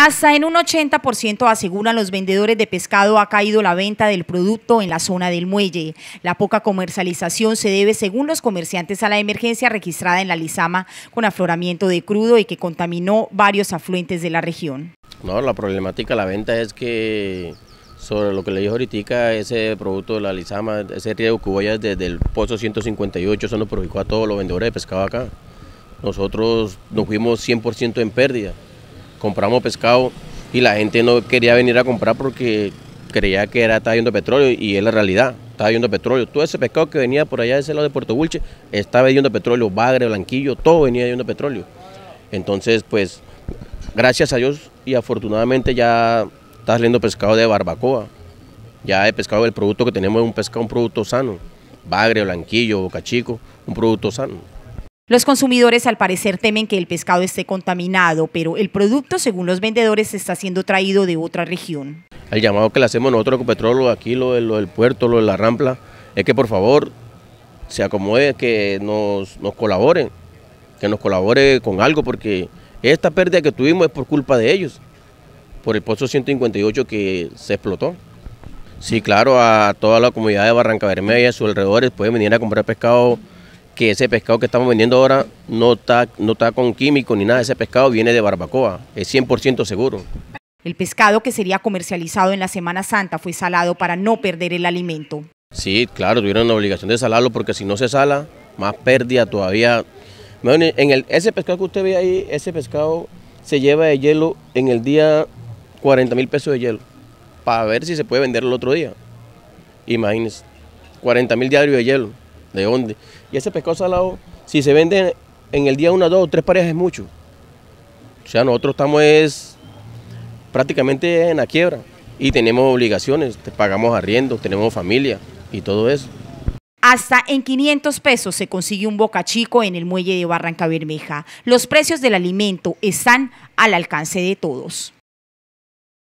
Hasta en un 80% aseguran los vendedores de pescado ha caído la venta del producto en la zona del muelle. La poca comercialización se debe, según los comerciantes, a la emergencia registrada en la Lizama con afloramiento de crudo y que contaminó varios afluentes de la región. No, la problemática la venta es que sobre lo que le dijo ahorita, ese producto de la Lizama, ese riego cuboya desde el pozo 158, eso nos perjudicó a todos los vendedores de pescado acá. Nosotros nos fuimos 100% en pérdida compramos pescado y la gente no quería venir a comprar porque creía que era, estaba yendo petróleo y es la realidad, estaba yendo petróleo. Todo ese pescado que venía por allá de ese lado de Puerto Bulche estaba yendo petróleo, bagre, blanquillo, todo venía yendo petróleo. Entonces, pues, gracias a Dios y afortunadamente ya está saliendo pescado de barbacoa. Ya el pescado, el producto que tenemos es un pescado, un producto sano. Bagre, blanquillo, bocachico, un producto sano. Los consumidores al parecer temen que el pescado esté contaminado, pero el producto, según los vendedores, está siendo traído de otra región. El llamado que le hacemos nosotros con petróleo aquí, lo, del puerto, lo de la rampla, es que por favor se acomode, que nos, nos colaboren, que nos colabore con algo, porque esta pérdida que tuvimos es por culpa de ellos, por el pozo 158 que se explotó. Sí, claro, a toda la comunidad de Barranca Bermeja y a sus alrededores pueden venir a comprar pescado que ese pescado que estamos vendiendo ahora no está, no está con químico ni nada, ese pescado viene de barbacoa, es 100% seguro. El pescado que sería comercializado en la Semana Santa fue salado para no perder el alimento. Sí, claro, tuvieron la obligación de salarlo porque si no se sala, más pérdida todavía. En el, ese pescado que usted ve ahí, ese pescado se lleva de hielo en el día 40 mil pesos de hielo para ver si se puede vender el otro día. Imagínense, 40 mil diarios de hielo. ¿De dónde? Y ese pescado salado, si se vende en el día una, dos o tres parejas, es mucho. O sea, nosotros estamos es, prácticamente en la quiebra y tenemos obligaciones, pagamos arriendo, tenemos familia y todo eso. Hasta en 500 pesos se consigue un bocachico en el muelle de Barranca Bermeja. Los precios del alimento están al alcance de todos.